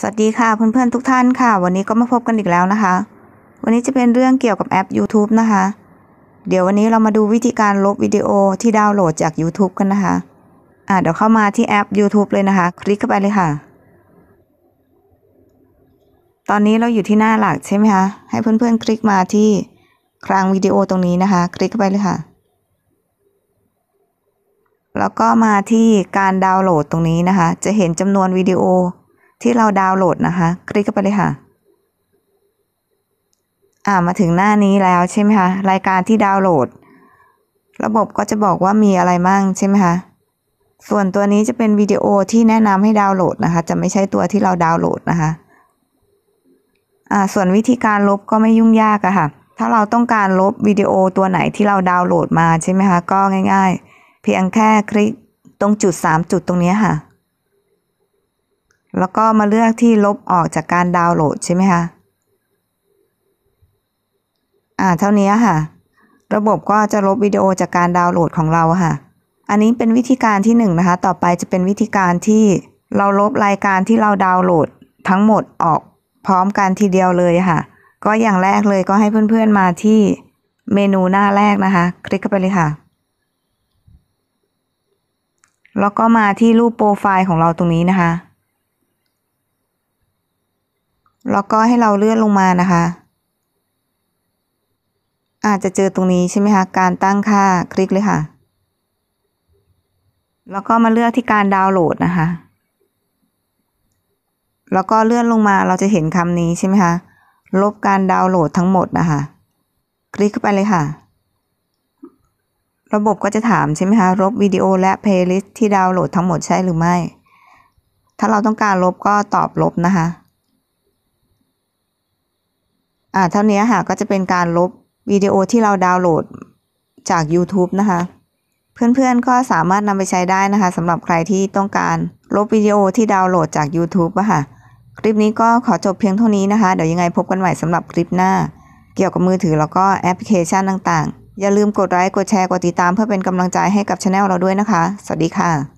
สวัสดีค่ะเพื่อนๆทุกท่านค่ะวันนี้ก็มาพบกันอีกแล้วนะคะวันนี้จะเป็นเรื่องเกี่ยวกับแอป YouTube นะคะ เดี๋ยววันนี้เรามาดูวิธีการลบวิดีโอที่ดาวน์โหลดจาก YouTube กันนะคะอ่าเดี๋ยวเข้ามาที่แอป YouTube เลยนะคะคลิกเข้าไปเลยค่ะ ตอนนี้เราอยู่ที่หน้าหลักใช่ไหมคะให้เพื่อนๆคลิกมาที่คลังวิดีโอตรงนี้นะคะคลิกเข้าไปเลยค่ะ แล้วก็มาที่การดาวน์โหลดตรงนี้นะคะจะเห็นจำนวนวิดีโอที่เราดาวน์โหลดนะคะคลิกเข้าไปเลยค่ะอ่ามาถึงหน้านี้แล้วใช่ไหมคะรายการที่ดาวน์โหลด ระบบก็จะบอกว่ามีอะไรมั่งใช่ไหมคะส่วนตัวนี้จะเป็นวิดีโอที่แนะนำให้ดาวน์โหลดนะคะ จะไม่ใช่ตัวที่เราดาวน์โหลดนะคะอ่าส่วนวิธีการลบก็ไม่ยุ่งยากอะค่ะ ถ้าเราต้องการลบวิดีโอตัวไหนที่เราดาวน์โหลดมาใช่ไหมคะก็ง่าย ๆ เพียงแค่คลิกตรงจุด3จุดตรงนี้ค่ะแล้วก็มาเลือกที่ลบออกจากการดาวน์โหลดใช่ไหมคะ อ่า เท่านี้ค่ะ ระบบก็จะลบวิดีโอจากการดาวน์โหลดของเราค่ะ อันนี้เป็นวิธีการที่1นนะคะ ต่อไปจะเป็นวิธีการที่เราลบรายการที่เราดาวน์โหลดทั้งหมดออกพร้อมกันทีเดียวเลยค่ะ ก็อย่างแรกเลยก็ให้เพื่อน ๆมาที่เมนูหน้าแรกนะคะ คลิกเข้าไปเลยค่ะ แล้วก็มาที่รูปโปรไฟล์ของเราตรงนี้นะคะแล้วก็ให้เราเลื่อนลงมานะคะ อาจจะเจอตรงนี้ใช่ไหมคะ การตั้งค่า คลิกเลยค่ะ แล้วก็มาเลือกที่การดาวน์โหลดนะคะ แล้วก็เลื่อนลงมาเราจะเห็นคำนี้ใช่ไหมคะ ลบการดาวน์โหลดทั้งหมดนะคะ คลิกเข้าไปเลยค่ะ ระบบก็จะถามใช่ไหมคะ ลบวิดีโอและเพลย์ลิสต์ที่ดาวน์โหลดทั้งหมดใช่หรือไม่ ถ้าเราต้องการลบก็ตอบลบนะคะอ่าเท่านี้ค่ะก็จะเป็นการลบวิดีโอที่เราดาวน์โหลดจาก YouTube นะคะ เพื่อนๆก็สามารถนำไปใช้ได้นะคะสำหรับใครที่ต้องการลบวิดีโอที่ดาวน์โหลดจาก YouTube อะค่ะคลิปนี้ก็ขอจบเพียงเท่านี้นะคะ เดี๋ยวยังไงพบกันใหม่สำหรับคลิปหน้า เกี่ยวกับมือถือแล้วก็แอปพลิเคชันต่างๆ อย่าลืมกดไลค์กดแชร์กดติดตามเพื่อเป็นกำลังใจให้กับช anel เราด้วยนะคะ สวัสดีค่ะ